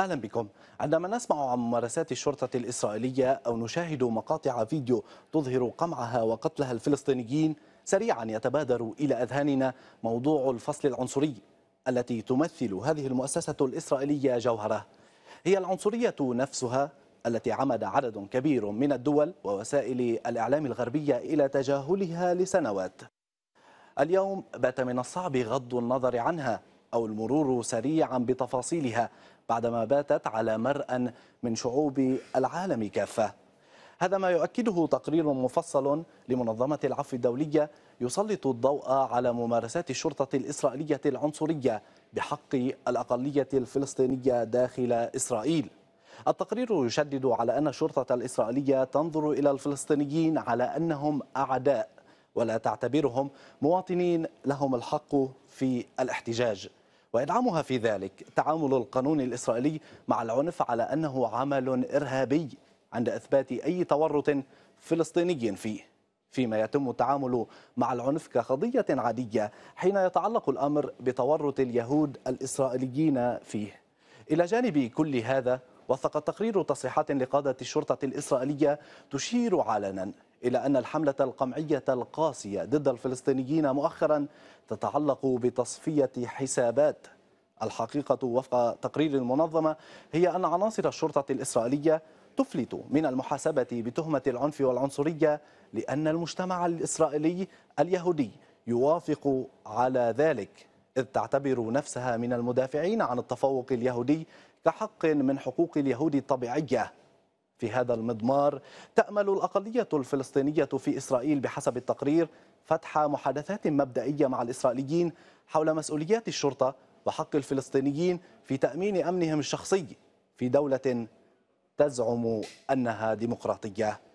أهلا بكم عندما نسمع عن ممارسات الشرطة الإسرائيلية أو نشاهد مقاطع فيديو تظهر قمعها وقتلها الفلسطينيين سريعا يتبادر إلى أذهاننا موضوع الفصل العنصري التي تمثل هذه المؤسسة الإسرائيلية جوهره هي العنصرية نفسها التي عمد عدد كبير من الدول ووسائل الإعلام الغربية إلى تجاهلها لسنوات اليوم بات من الصعب غض النظر عنها أو المرور سريعا بتفاصيلها بعدما باتت على مرأى من شعوب العالم كافة هذا ما يؤكده تقرير مفصل لمنظمة العفو الدولية يسلط الضوء على ممارسات الشرطة الإسرائيلية العنصرية بحق الأقلية الفلسطينية داخل إسرائيل التقرير يشدد على أن الشرطة الإسرائيلية تنظر إلى الفلسطينيين على أنهم أعداء ولا تعتبرهم مواطنين لهم الحق في الاحتجاج وإدعامها في ذلك تعامل القانون الإسرائيلي مع العنف على أنه عمل إرهابي عند إثبات أي تورط فلسطيني فيه فيما يتم التعامل مع العنف كقضية عادية حين يتعلق الأمر بتورط اليهود الإسرائيليين فيه إلى جانب كل هذا وثق التقرير تصريحات لقادة الشرطة الإسرائيلية تشير علنا إلى أن الحملة القمعية القاسية ضد الفلسطينيين مؤخرا تتعلق بتصفية حسابات الحقيقة وفق تقرير المنظمة هي أن عناصر الشرطة الإسرائيلية تفلت من المحاسبة بتهمة العنف والعنصرية لأن المجتمع الإسرائيلي اليهودي يوافق على ذلك إذ تعتبر نفسها من المدافعين عن التفوق اليهودي كحق من حقوق اليهود الطبيعية في هذا المضمار تأمل الأقلية الفلسطينية في إسرائيل بحسب التقرير فتح محادثات مبدئية مع الإسرائيليين حول مسؤوليات الشرطة وحق الفلسطينيين في تأمين أمنهم الشخصي في دولة تزعم أنها ديمقراطية